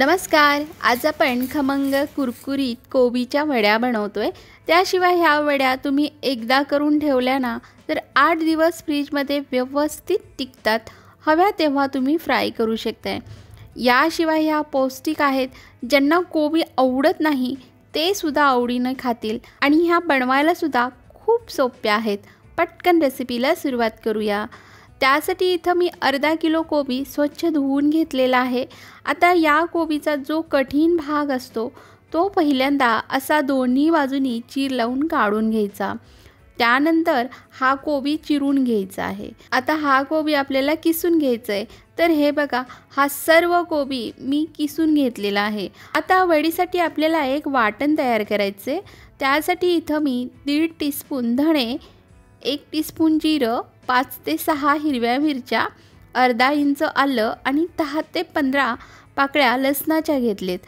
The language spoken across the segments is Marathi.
नमस्कार आज आपण खमंग कुरकुरीत कोबीच्या वड्या बनवतो आहे त्याशिवाय ह्या वड्या तुम्ही एकदा करून ठेवल्या ना तर आठ दिवस फ्रीजमध्ये व्यवस्थित टिकतात हव्या तेव्हा तुम्ही फ्राय करू शकताय याशिवाय ह्या पौष्टिक आहेत ज्यांना कोबी आवडत नाही ते सुद्धा आवडीनं खातील आणि ह्या बनवायलासुद्धा खूप सोप्या आहेत पटकन रेसिपीला सुरुवात करूया त्यासाठी इथं मी अर्धा किलो कोबी स्वच्छ धुवून घेतलेला आहे आता या कोबीचा जो कठीण भाग असतो तो पहिल्यांदा असा दोन्ही बाजूनी चीर लावून काढून घ्यायचा त्यानंतर हा कोबी चिरून घ्यायचा आहे आता हा कोबी आपल्याला किसून घ्यायचा आहे तर हे बघा हा सर्व कोबी मी किसून घेतलेला आहे आता वडीसाठी आपल्याला एक वाटण तयार करायचे त्यासाठी इथं मी दीड टीस्पून धणे एक टीस्पून जिरं पाच ते सहा हिरव्या मिरच्या अर्धा इंच आलं आणि दहा ते पंधरा पाकळ्या लसणाच्या घेतलेत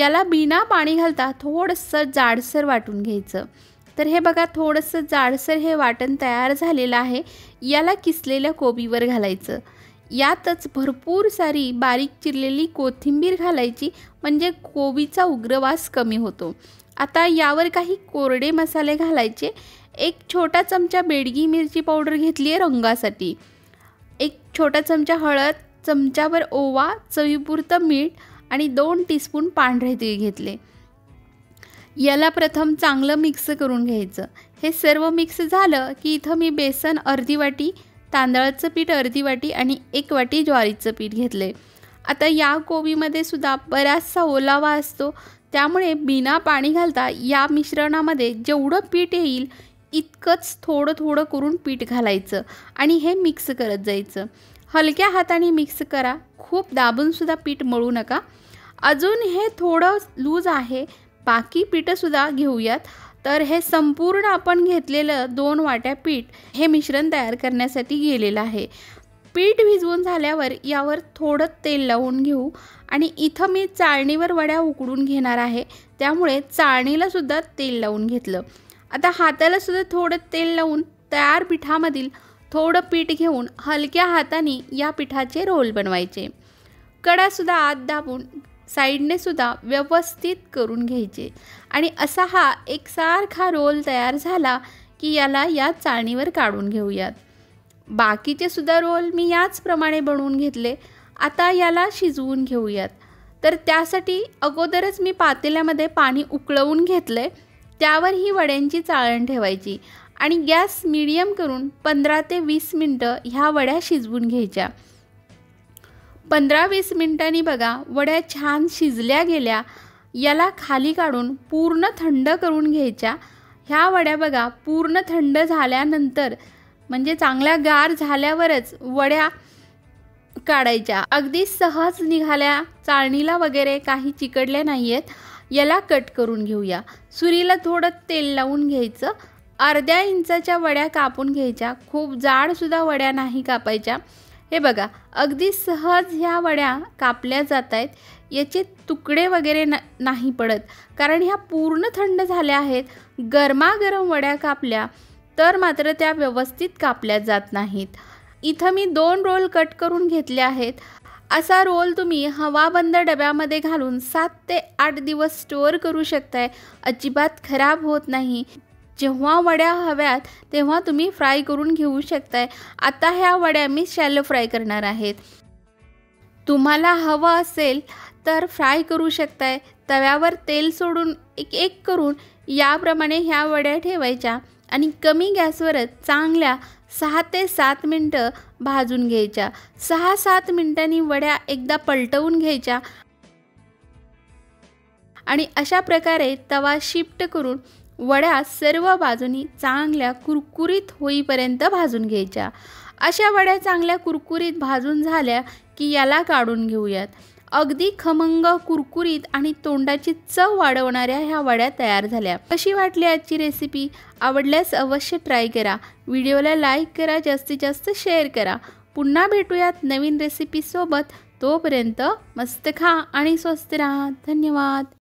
याला बिना पाणी घालता थोडंसं जाडसर वाटून घ्यायचं तर हे बघा थोडंसं जाडसर हे वाटण तयार झालेलं आहे याला किसलेल्या कोबीवर घालायचं यातच भरपूर सारी बारीक चिरलेली कोथिंबीर घालायची म्हणजे कोबीचा उग्रवास कमी होतो आता यावर काही कोरडे मसाले घालायचे एक छोटा चमचा बेडगी मिरची पावडर घेतली आहे रंगासाठी एक छोटा चमचा हळद चमचाभर ओवा चवीपुरतं मीठ आणि दोन टीस्पून पांढरे तीळ घेतले याला प्रथम चांगलं मिक्स करून घ्यायचं हे सर्व मिक्स झालं की इथं मी बेसन अर्धी वाटी तांदळाचं पीठ अर्धी वाटी आणि एक वाटी ज्वारीचं पीठ घेतले आता या कोबीमध्ये सुद्धा बराचसा ओलावा असतो त्यामुळे बिना पाणी घालता या मिश्रणामध्ये जेवढं पीठ येईल इतकंच थोडं थोडं करून पीठ घालायचं आणि हे मिक्स करत जायचं हलक्या हाताने मिक्स करा खूप दाबूनसुद्धा पीठ मळू नका अजून हे थोडं लूज आहे बाकी पीठंसुद्धा घेऊयात तर हे संपूर्ण आपण घेतलेलं दोन वाट्या पीठ हे मिश्रण तयार करण्यासाठी गेलेलं आहे पीठ भिजवून झाल्यावर यावर थोडं तेल लावून घेऊ आणि इथं मी चाळणीवर वड्या उकडून घेणार आहे त्यामुळे चाळणीलासुद्धा तेल लावून घेतलं आता हाताला सुद्धा थोडं तेल लावून तयार पिठामधील थोडं पीठ घेऊन हलक्या हाताने या पिठाचे रोल बनवायचे कडासुद्धा आत दाबून साईडने सुद्धा व्यवस्थित करून घ्यायचे आणि असा हा एकसारखा रोल तयार झाला की याला या चाळणीवर काढून घेऊयात बाकीचे सुद्धा रोल मी याचप्रमाणे बनवून घेतले आता याला शिजवून घेऊयात तर त्यासाठी अगोदरच मी पातेल्यामध्ये पाणी उकळवून घेतले त्यावर ही वड्यांची चाळण ठेवायची आणि गॅस मिडियम करून पंधरा ते वीस मिनटं ह्या वड्या शिजवून घ्यायच्या पंधरा वीस मिनटांनी बघा वड्या छान शिजल्या गेल्या याला खाली काढून पूर्ण थंड करून घ्यायच्या ह्या वड्या बघा पूर्ण थंड झाल्यानंतर म्हणजे चांगल्या गार झाल्यावरच वड्या काढायच्या अगदी सहज निघाल्या चाळणीला वगैरे काही चिकडल्या नाही आहेत याला कट करून घेऊया सुरीला थोडं तेल लावून घ्यायचं अर्ध्या इंचाच्या वड्या कापून घ्यायच्या खूप जाडसुद्धा वड्या नाही कापायच्या हे बघा अगदी सहज ह्या वड्या कापल्या जात आहेत याचे तुकडे वगैरे न नाही पडत कारण ह्या पूर्ण थंड झाल्या आहेत गरमागरम वड्या कापल्या तर मात्र त्या व्यवस्थित कापल्या जात नाहीत इथं मी दोन रोल कट करून घेतले आहेत असा रोल तुम्ही हवाबंद डब्यामध्ये घालून सात ते आठ दिवस स्टोअर करू शकताय अजिबात खराब होत नाही जेव्हा वड्या हव्यात तेव्हा तुम्ही फ्राय करून घेऊ शकताय आता ह्या वड्या मी शॅलो फ्राय करणार आहेत तुम्हाला हवं असेल तर फ्राय करू शकताय तव्यावर तेल सोडून एक एक करून याप्रमाणे ह्या वड्या ठेवायच्या आणि कमी गॅसवरच चांगल्या सहा ते सात मिनटं भाजून घ्यायच्या सहा सात मिनटांनी वड्या एकदा पलटवून घ्यायच्या आणि अशा प्रकारे तवा शिफ्ट करून वड्या सर्व बाजूनी चांगल्या कुरकुरीत होईपर्यंत भाजून घ्यायच्या अशा वड्या चांगल्या कुरकुरीत भाजून झाल्या की याला काढून घेऊयात अगदी खमंग कुरकुरीत आणि तोंडाची चव वाढवणाऱ्या ह्या वड्या तयार झाल्या कशी वाटली आजची रेसिपी आवडल्यास अवश्य ट्राय करा व्हिडिओला लाईक करा जास्तीत जास्त शेअर करा पुन्हा भेटूयात नवीन रेसिपीसोबत तोपर्यंत मस्त खा आणि स्वस्त राहा धन्यवाद